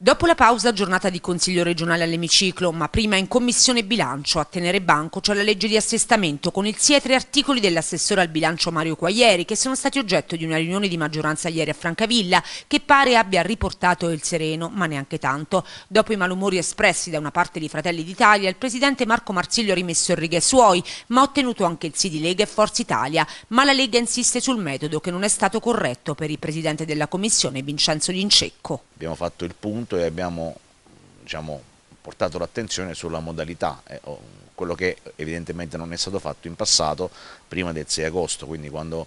Dopo la pausa, giornata di Consiglio regionale all'emiciclo, ma prima in Commissione bilancio a tenere banco c'è la legge di assestamento con il sì SIE tre articoli dell'assessore al bilancio Mario Quaglieri che sono stati oggetto di una riunione di maggioranza ieri a Francavilla che pare abbia riportato il sereno, ma neanche tanto. Dopo i malumori espressi da una parte di Fratelli d'Italia, il presidente Marco Marsiglio ha rimesso in riga suoi, ma ha ottenuto anche il sì di Lega e Forza Italia, ma la Lega insiste sul metodo che non è stato corretto per il presidente della Commissione Vincenzo Lincecco. Abbiamo fatto il punto appunto e abbiamo diciamo, portato l'attenzione sulla modalità, eh, quello che evidentemente non è stato fatto in passato prima del 6 agosto, quindi quando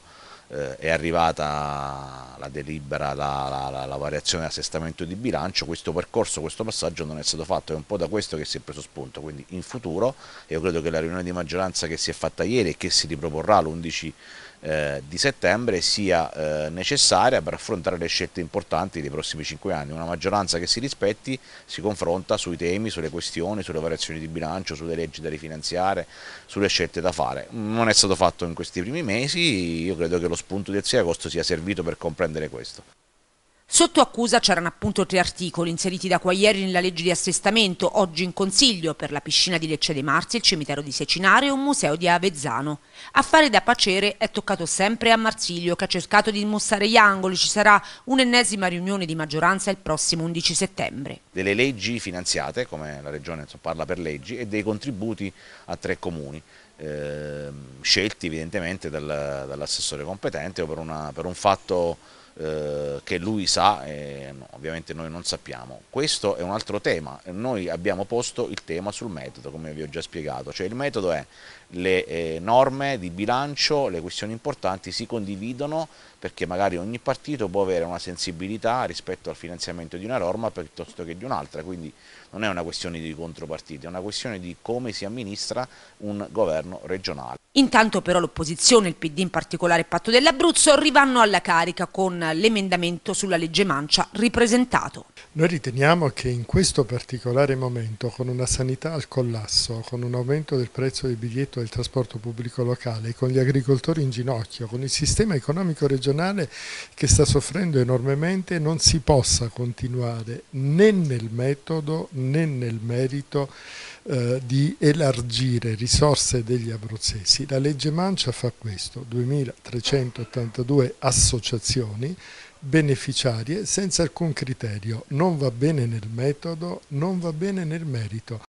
eh, è arrivata la delibera, la, la, la variazione assestamento di bilancio, questo percorso, questo passaggio non è stato fatto, è un po' da questo che si è preso spunto, quindi in futuro io credo che la riunione di maggioranza che si è fatta ieri e che si riproporrà l'11 agosto, eh, di settembre sia eh, necessaria per affrontare le scelte importanti dei prossimi cinque anni. Una maggioranza che si rispetti si confronta sui temi, sulle questioni, sulle variazioni di bilancio, sulle leggi da rifinanziare, sulle scelte da fare. Non è stato fatto in questi primi mesi, io credo che lo spunto del 6 agosto sia servito per comprendere questo. Sotto accusa c'erano appunto tre articoli inseriti da Quaglieri nella legge di assestamento, oggi in consiglio per la piscina di Lecce dei Marzi, il cimitero di Secinare e un museo di Avezzano. A fare da pacere è toccato sempre a Marsilio che ha cercato di mostrare gli angoli, ci sarà un'ennesima riunione di maggioranza il prossimo 11 settembre. Delle leggi finanziate, come la regione parla per leggi, e dei contributi a tre comuni. Ehm, scelti evidentemente dal, dall'assessore competente o per, una, per un fatto eh, che lui sa e no, ovviamente noi non sappiamo. Questo è un altro tema, noi abbiamo posto il tema sul metodo, come vi ho già spiegato, cioè il metodo è le eh, norme di bilancio, le questioni importanti si condividono perché magari ogni partito può avere una sensibilità rispetto al finanziamento di una norma piuttosto che di un'altra, quindi non è una questione di contropartite, è una questione di come si amministra un governo regionale. Intanto però l'opposizione, il PD in particolare Patto dell'Abruzzo, rivanno alla carica con l'emendamento sulla legge mancia ripresentato. Noi riteniamo che in questo particolare momento, con una sanità al collasso, con un aumento del prezzo del biglietto il trasporto pubblico locale, con gli agricoltori in ginocchio, con il sistema economico regionale che sta soffrendo enormemente, non si possa continuare né nel metodo né nel merito eh, di elargire risorse degli abruzzesi. La legge Mancia fa questo, 2382 associazioni beneficiarie senza alcun criterio, non va bene nel metodo, non va bene nel merito.